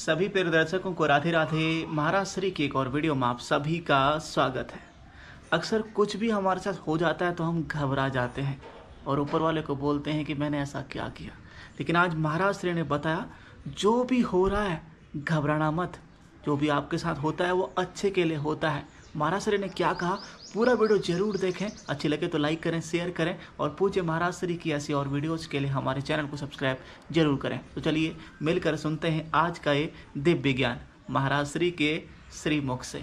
सभी प्रिय दर्शकों को राधे राधे महाराज श्री की एक और वीडियो में आप सभी का स्वागत है अक्सर कुछ भी हमारे साथ हो जाता है तो हम घबरा जाते हैं और ऊपर वाले को बोलते हैं कि मैंने ऐसा क्या किया लेकिन आज महाराज श्री ने बताया जो भी हो रहा है घबराना मत जो भी आपके साथ होता है वो अच्छे के लिए होता है महाराज ने क्या कहा पूरा वीडियो जरूर देखें अच्छी लगे तो लाइक करें शेयर करें और पूछे महाराज श्री की ऐसी और वीडियोज़ के लिए हमारे चैनल को सब्सक्राइब जरूर करें तो चलिए मिलकर सुनते हैं आज का ये दिव्य ज्ञान महाराज श्री के श्रीमुख से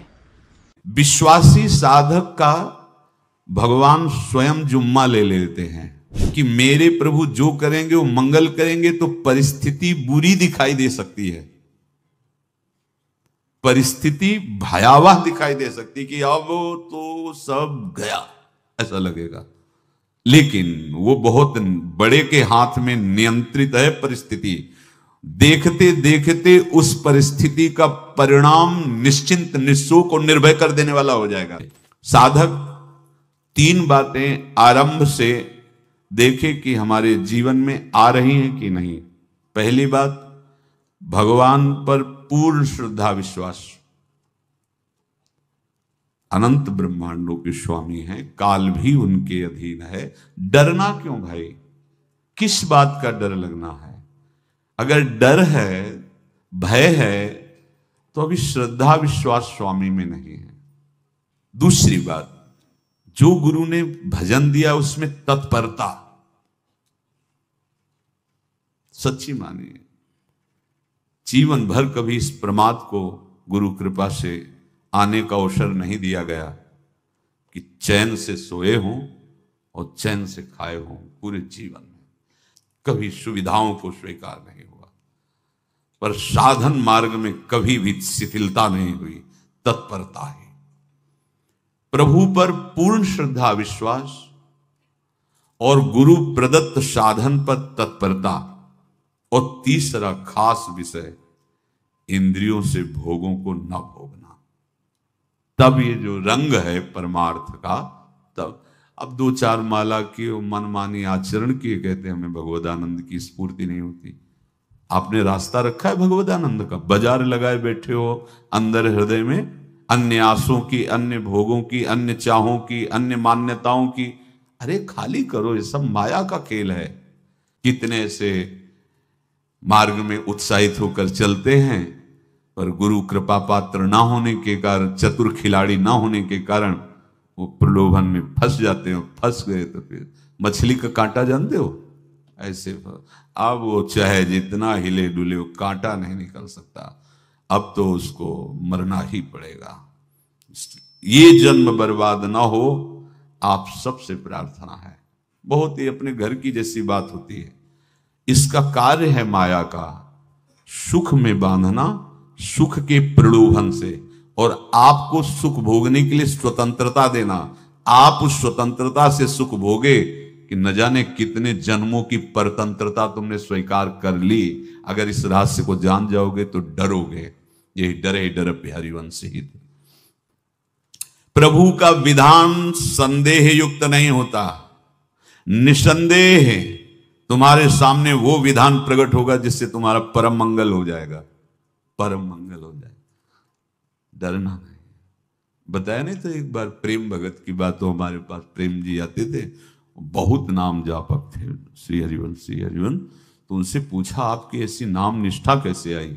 विश्वासी साधक का भगवान स्वयं जुम्मा ले लेते हैं कि मेरे प्रभु जो करेंगे वो मंगल करेंगे तो परिस्थिति बुरी दिखाई दे सकती है परिस्थिति भयावह दिखाई दे सकती कि अब तो सब गया ऐसा लगेगा लेकिन वो बहुत बड़े के हाथ में नियंत्रित है परिस्थिति देखते देखते उस परिस्थिति का परिणाम निश्चिंत निशोक और निर्भय कर देने वाला हो जाएगा साधक तीन बातें आरंभ से देखे कि हमारे जीवन में आ रही हैं कि नहीं पहली बात भगवान पर पूर्ण श्रद्धा विश्वास अनंत ब्रह्मांडों के स्वामी हैं काल भी उनके अधीन है डरना क्यों भाई किस बात का डर लगना है अगर डर है भय है तो अभी श्रद्धा विश्वास स्वामी में नहीं है दूसरी बात जो गुरु ने भजन दिया उसमें तत्परता सच्ची मानिए जीवन भर कभी इस प्रमाद को गुरु कृपा से आने का अवसर नहीं दिया गया कि चैन से सोए हों और चैन से खाए हों पूरे जीवन में कभी सुविधाओं को स्वीकार नहीं हुआ पर साधन मार्ग में कभी भी शिथिलता नहीं हुई तत्परता है प्रभु पर पूर्ण श्रद्धा विश्वास और गुरु प्रदत्त साधन पर तत्परता और तीसरा खास विषय इंद्रियों से भोगों को न भोगना तब ये जो रंग है परमार्थ का तब अब दो चार माला के मनमानी आचरण किए कहते हमें भगवदानंद की स्फूर्ति नहीं होती आपने रास्ता रखा है भगवदानंद का बाजार लगाए बैठे हो अंदर हृदय में अन्य आसों की अन्य भोगों की अन्य चाहों की अन्य मान्यताओं की अरे खाली करो ये सब माया का खेल है कितने से मार्ग में उत्साहित होकर चलते हैं पर गुरु कृपा पात्र ना होने के कारण चतुर खिलाड़ी ना होने के कारण वो प्रलोभन में फंस जाते हैं फंस गए तो फिर मछली का कांटा जानते हो ऐसे अब वो चाहे जितना हिले डुले वो कांटा नहीं निकल सकता अब तो उसको मरना ही पड़ेगा ये जन्म बर्बाद ना हो आप सबसे प्रार्थना है बहुत ही अपने घर की जैसी बात होती है इसका कार्य है माया का सुख में बांधना सुख के प्रलोभन से और आपको सुख भोगने के लिए स्वतंत्रता देना आप उस स्वतंत्रता से सुख भोगे कि न जाने कितने जन्मों की परतंत्रता तुमने स्वीकार कर ली अगर इस रहस्य को जान जाओगे तो डरोगे यही डरे डर प्यारी वंशित प्रभु का विधान संदेह युक्त नहीं होता निसंदेह तुम्हारे सामने वो विधान प्रकट होगा जिससे तुम्हारा परम मंगल हो जाएगा परम मंगल हो जाएगा डरना नहीं बताया नहीं तो एक बार प्रेम भगत की बात तो हमारे पास प्रेम जी आते थे बहुत नाम जापक थे श्री हरिवन श्री हरिवन तो उनसे पूछा आपकी ऐसी नाम निष्ठा कैसे आई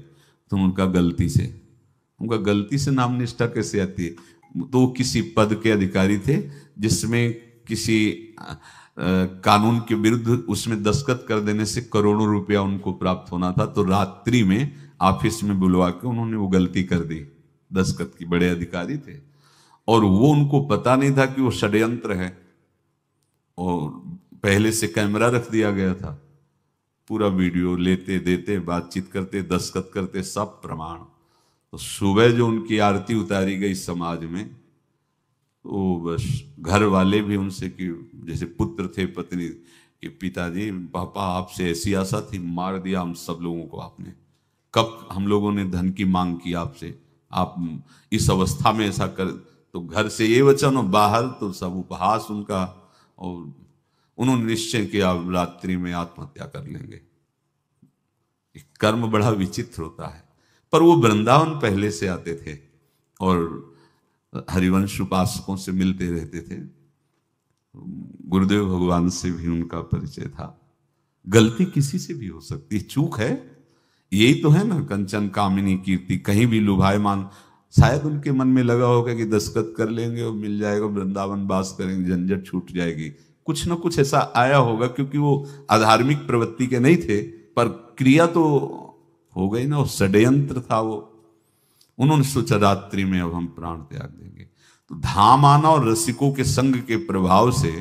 तो उनका गलती से उनका गलती से नाम निष्ठा कैसे आती है तो किसी पद के अधिकारी थे जिसमें किसी आ, कानून के विरुद्ध उसमें दस्खत कर देने से करोड़ों रुपया उनको प्राप्त होना था तो रात्रि में ऑफिस में बुलवा के उन्होंने वो गलती कर दी दस्तखत की बड़े अधिकारी थे और वो उनको पता नहीं था कि वो षड्यंत्र है और पहले से कैमरा रख दिया गया था पूरा वीडियो लेते देते बातचीत करते दस्तखत करते सब प्रमाण तो सुबह जो उनकी आरती उतारी गई समाज में वो बस घर वाले भी उनसे कि जैसे पुत्र थे पत्नी कि पिताजी पापा आपसे ऐसी आशा थी मार दिया हम सब लोगों को आपने कब हम लोगों ने धन की मांग की आपसे आप इस अवस्था में ऐसा कर तो घर से ये वचन और बाहर तो सब उपहास उनका और उन्होंने निश्चय किया रात्रि में आत्महत्या कर लेंगे कर्म बड़ा विचित्र होता है पर वो वृंदावन पहले से आते थे और हरिवंश उपासकों से मिलते रहते थे गुरुदेव भगवान से भी उनका परिचय था गलती किसी से भी हो सकती है चूक है यही तो है ना कंचन कामिनी कीर्ति कहीं भी लुभायमान शायद उनके मन में लगा होगा कि दस्खत कर लेंगे और मिल जाएगा वृंदावन वास करेंगे झंझट छूट जाएगी कुछ ना कुछ ऐसा आया होगा क्योंकि वो अधार्मिक प्रवृत्ति के नहीं थे पर क्रिया तो हो गई ना वो षड्यंत्र था वो उन्होंने सोचा रात्रि में अब हम प्राण त्याग देंगे तो धाम आना और रसिकों के संग के प्रभाव से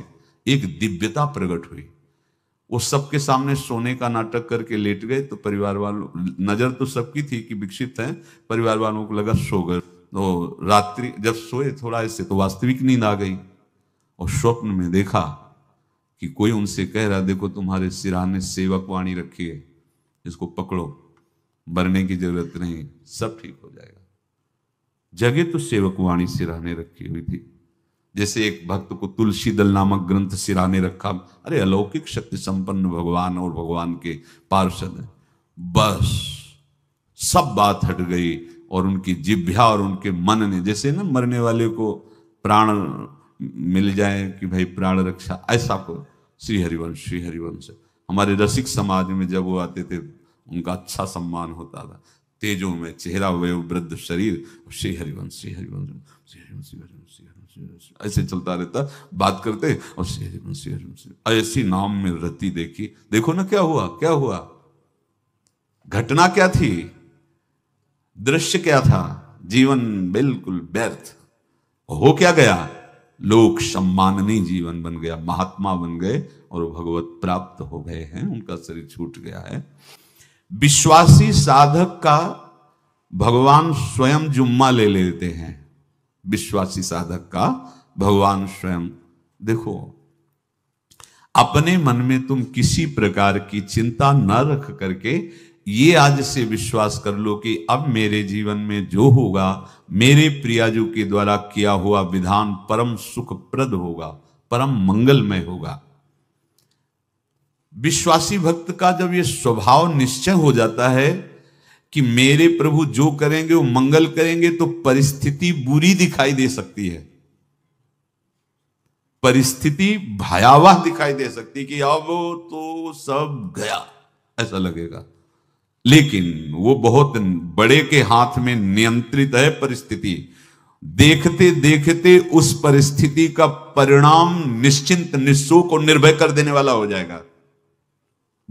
एक दिव्यता प्रकट हुई वो सबके सामने सोने का नाटक करके लेट गए तो परिवार वालों नजर तो सबकी थी कि विकसित हैं परिवार वालों को लगा सो गए तो रात्रि जब सोए थोड़ा ऐसे तो वास्तविक नींद आ गई और स्वप्न में देखा कि कोई उनसे कह रहा देखो तुम्हारे सिराने सेवक वाणी रखी है इसको पकड़ो मरने की जरूरत नहीं सब ठीक हो जाएगा जगह तो सेवकवाणी सिराने रखी हुई थी जैसे एक भक्त को तुलसी दल नामक ग्रंथ सिराने रखा अरे अलौकिक शक्ति संपन्न भगवान और भगवान के पार्षद बस सब बात हट गई और उनकी जिभ्या और उनके मन ने जैसे ना मरने वाले को प्राण मिल जाए कि भाई प्राण रक्षा ऐसा को श्री हरिवंश श्री हरिवंश हमारे रसिक समाज में जब वो आते थे उनका अच्छा सम्मान होता था तेजो में चेहरा वे वृद्ध शरीर श्री हरिवंश श्री हरिवंश श्री हरिवंश श्री हरिवंश श्री हरिवंश ऐसे चलता रहता बात करते और श्री हरिवंश श्री हरिवंश ऐसी नाम में रति देखी देखो ना क्या हुआ क्या हुआ घटना क्या थी दृश्य क्या था जीवन बिल्कुल व्यर्थ हो क्या गया लोक सम्माननीय जीवन बन गया महात्मा बन गए और भगवत प्राप्त हो गए हैं उनका शरीर छूट गया है विश्वासी साधक का भगवान स्वयं जुम्मा ले लेते हैं विश्वासी साधक का भगवान स्वयं देखो अपने मन में तुम किसी प्रकार की चिंता न रख करके ये आज से विश्वास कर लो कि अब मेरे जीवन में जो होगा मेरे प्रियाजू के द्वारा किया हुआ विधान परम सुखप्रद होगा परम मंगलमय होगा विश्वासी भक्त का जब ये स्वभाव निश्चय हो जाता है कि मेरे प्रभु जो करेंगे वो मंगल करेंगे तो परिस्थिति बुरी दिखाई दे सकती है परिस्थिति भयावह दिखाई दे सकती कि अब तो सब गया ऐसा लगेगा लेकिन वो बहुत बड़े के हाथ में नियंत्रित है परिस्थिति देखते देखते उस परिस्थिति का परिणाम निश्चिंत निस्सुक और निर्भय कर देने वाला हो जाएगा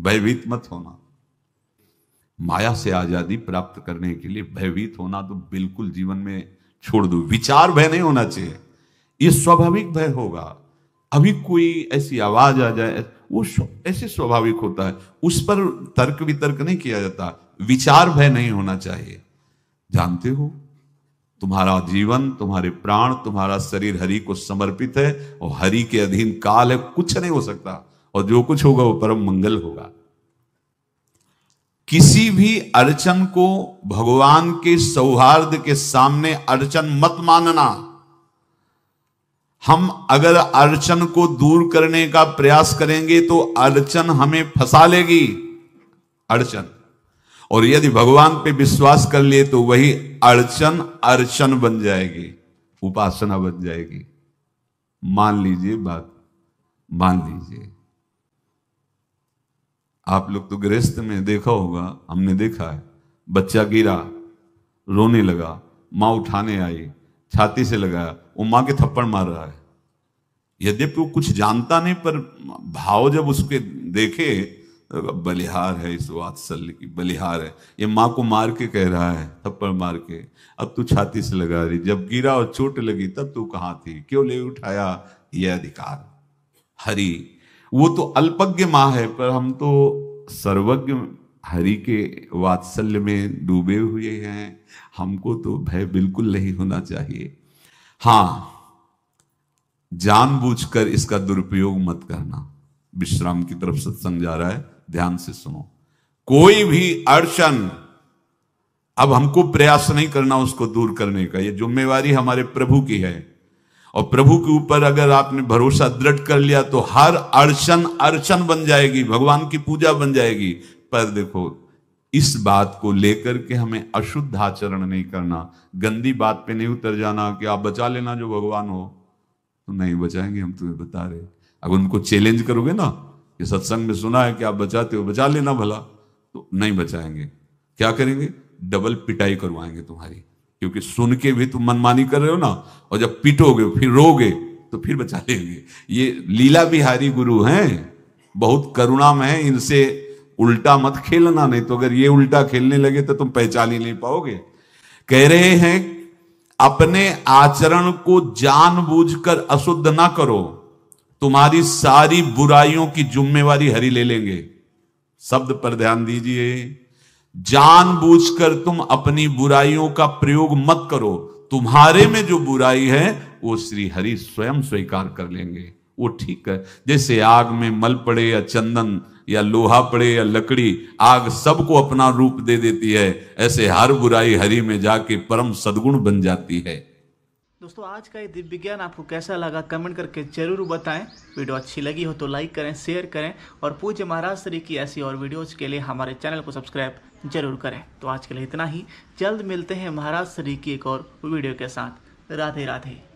भयभीत मत होना माया से आजादी प्राप्त करने के लिए भयभीत होना तो बिल्कुल जीवन में छोड़ दो विचार भय नहीं होना चाहिए ये स्वाभाविक भय होगा अभी कोई ऐसी आवाज आ जाए वो ऐसे स्वाभाविक होता है उस पर तर्क वितर्क नहीं किया जाता विचार भय नहीं होना चाहिए जानते हो तुम्हारा जीवन तुम्हारे प्राण तुम्हारा शरीर हरि को समर्पित है और हरि के अधीन काल है कुछ नहीं हो सकता और जो कुछ होगा वो परम मंगल होगा किसी भी अर्चन को भगवान के सौहार्द के सामने अर्चन मत मानना हम अगर अर्चन को दूर करने का प्रयास करेंगे तो अर्चन हमें फंसा लेगी अर्चन और यदि भगवान पे विश्वास कर लिए तो वही अर्चन अर्चन बन जाएगी उपासना बन जाएगी मान लीजिए बात मान लीजिए आप लोग तो गृहस्थ में देखा होगा हमने देखा है बच्चा गिरा रोने लगा माँ उठाने आई छाती से लगाया वो माँ के थप्पड़ मार रहा है यद्यपि वो कुछ जानता नहीं पर भाव जब उसके देखे तो बलिहार है इस वात्सल्य की बलिहार है ये माँ को मार के कह रहा है थप्पड़ मार के अब तू छाती से लगा रही जब गिरा और चोट लगी तब तू कहाँ थी क्यों ले उठाया यह अधिकार हरी वो तो अल्पज्ञ माँ है पर हम तो सर्वज्ञ हरि के वात्सल्य में डूबे हुए हैं हमको तो भय बिल्कुल नहीं होना चाहिए हाँ जानबूझकर इसका दुरुपयोग मत करना विश्राम की तरफ सत्संग जा रहा है ध्यान से सुनो कोई भी अड़चन अब हमको प्रयास नहीं करना उसको दूर करने का ये जिम्मेवारी हमारे प्रभु की है और प्रभु के ऊपर अगर आपने भरोसा दृढ़ कर लिया तो हर अड़चन अड़चन बन जाएगी भगवान की पूजा बन जाएगी पर देखो इस बात को लेकर के हमें अशुद्ध आचरण नहीं करना गंदी बात पे नहीं उतर जाना कि आप बचा लेना जो भगवान हो तो नहीं बचाएंगे हम तुम्हें बता रहे अगर उनको चैलेंज करोगे ना कि सत्संग में सुना है कि आप बचाते हो बचा लेना भला तो नहीं बचाएंगे क्या करेंगे डबल पिटाई करवाएंगे तुम्हारी क्योंकि सुन के भी तुम मनमानी कर रहे हो ना और जब पीटोगे फिर रोगे तो फिर बचा लेंगे ये लीला बिहारी गुरु हैं बहुत करुणा में है इनसे उल्टा मत खेलना नहीं तो अगर ये उल्टा खेलने लगे तो तुम पहचान ही नहीं पाओगे कह रहे हैं अपने आचरण को जानबूझकर अशुद्ध ना करो तुम्हारी सारी बुराइयों की जिम्मेवारी हरी ले लेंगे शब्द पर ध्यान दीजिए जानबूझकर तुम अपनी बुराइयों का प्रयोग मत करो तुम्हारे में जो बुराई है वो श्री हरि स्वयं स्वीकार कर लेंगे वो ठीक है जैसे आग में मल पड़े या चंदन या लोहा पड़े या लकड़ी आग सबको अपना रूप दे देती है ऐसे हर बुराई हरि में जाके परम सदगुण बन जाती है दोस्तों आज का ये दिव्य ज्ञान आपको कैसा लगा कमेंट करके जरूर बताएं वीडियो अच्छी लगी हो तो लाइक करें शेयर करें और पूज्य महाराज श्री की ऐसी और वीडियोज के लिए हमारे चैनल को सब्सक्राइब जरूर करें तो आज के लिए इतना ही जल्द मिलते हैं महाराज शरीर की एक और वीडियो के साथ राधे राधे